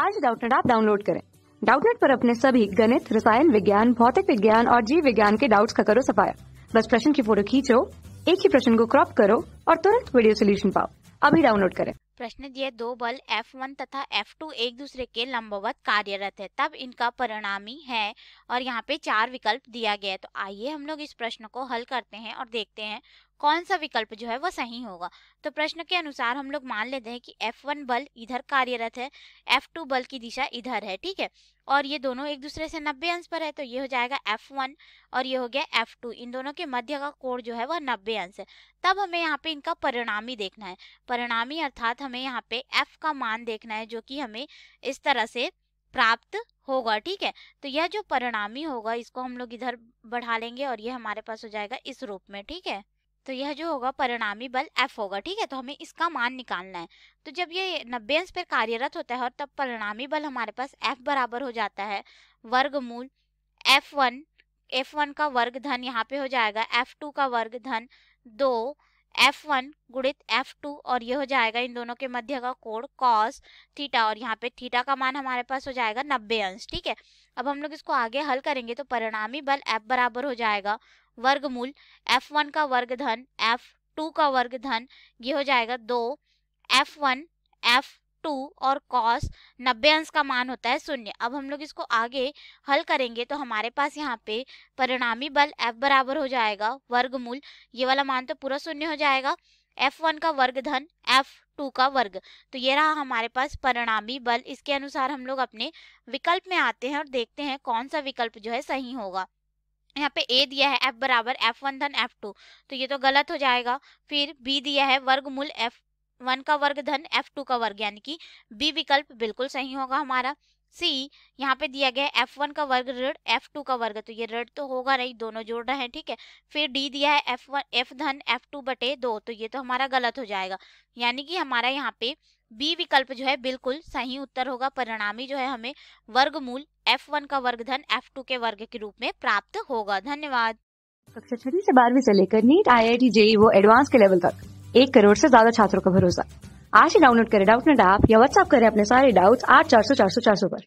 आज डाउटनेट आप डाउनलोड करें डाउटनेट पर अपने सभी गणित रसायन विज्ञान भौतिक विज्ञान और जीव विज्ञान के डाउट्स का करो सफाया बस प्रश्न की फोटो खींचो एक ही प्रश्न को क्रॉप करो और तुरंत वीडियो सोल्यूशन पाओ अभी डाउनलोड करें प्रश्न दिए दो बल F1 तथा F2 एक दूसरे के लंबवत कार्यरत है तब इनका परिणामी है और यहाँ पे चार विकल्प दिया गया है तो आइए हम लोग इस प्रश्न को हल करते हैं और देखते हैं कौन सा विकल्प जो है वो सही होगा तो प्रश्न के अनुसार हम लोग मान लेते हैं कि एफ वन बल इधर कार्यरत है एफ टू बल की दिशा इधर है ठीक है और ये दोनों एक दूसरे से नब्बे अंश पर है तो ये हो जाएगा एफ वन और ये हो गया एफ टू इन दोनों के मध्य का कोण जो है वह नब्बे अंश है तब हमें यहाँ पे इनका परिणामी देखना है परिणामी अर्थात हमें यहाँ पे एफ का मान देखना है जो कि हमें इस तरह से प्राप्त होगा ठीक है तो यह जो परिणामी होगा इसको हम लोग इधर बढ़ा लेंगे और यह हमारे पास हो जाएगा इस रूप में ठीक है तो यह जो होगा परिणामी बल एफ होगा ठीक है तो हमें इसका मान निकालना है तो जब ये नब्बे अंश पर कार्यरत होता है और तब परिणामी बल हमारे पास एफ बराबर हो जाता है वर्गमूल एफ वन एफ वन का वर्ग धन यहाँ पे हो जाएगा एफ टू का वर्ग धन दो एफ वन गुणित एफ टू और यह हो जाएगा इन दोनों के मध्य का कोण कॉस थीटा और यहाँ पे थीटा का मान हमारे पास हो जाएगा नब्बे अंश ठीक है अब हम लोग इसको आगे हल करेंगे तो परिणामी बल एफ बराबर हो जाएगा वर्गमूल एफ वन का वर्ग धन एफ टू का वर्ग धन ये हो जाएगा दो एफ वन एफ टू और कॉस नब्बे अंश का मान होता है शून्य अब हम लोग इसको आगे हल करेंगे तो हमारे पास यहाँ पे परिणामी बल एफ बराबर हो जाएगा वर्गमूल ये वाला मान तो पूरा शून्य हो जाएगा एफ वन का वर्ग धन एफ टू का वर्ग तो ये रहा हमारे पास परिणामी बल इसके अनुसार हम लोग अपने विकल्प में आते हैं और देखते हैं कौन सा विकल्प जो है सही होगा यहाँ पे ए दिया है एफ बराबर एफ वन धन एफ टू तो ये तो गलत हो जाएगा फिर बी दिया है वर्गमूल एफ वन का वर्ग धन एफ टू का वर्ग यानी कि बी विकल्प बिल्कुल सही होगा हमारा सी यहाँ पे दिया गया है एफ वन का वर्ग ऋण एफ टू का वर्ग तो ये ऋण तो होगा नहीं दोनों जोड़ रहे हैं ठीक है फिर डी दिया है एफ वन एफ धन एफ टू बटे दो तो ये तो हमारा गलत हो जाएगा यानी कि हमारा यहाँ पे बी विकल्प जो है बिल्कुल सही उत्तर होगा परिणामी जो है हमें वर्गमूल एफ वन का वर्ग धन एफ टू के वर्ग के रूप में प्राप्त होगा धन्यवाद कक्षा छठी से बारहवीं से लेकर NEET I I T JEE वो एडवांस के लेवल तक एक करोड़ से ज्यादा छात्रों का भरोसा आज ही डाउनलोड करें डाउट नेट ऐप या व्हाट्सअप करें अपने सारे डाउट्स आठ चार सौ चार सौ चार सौ पर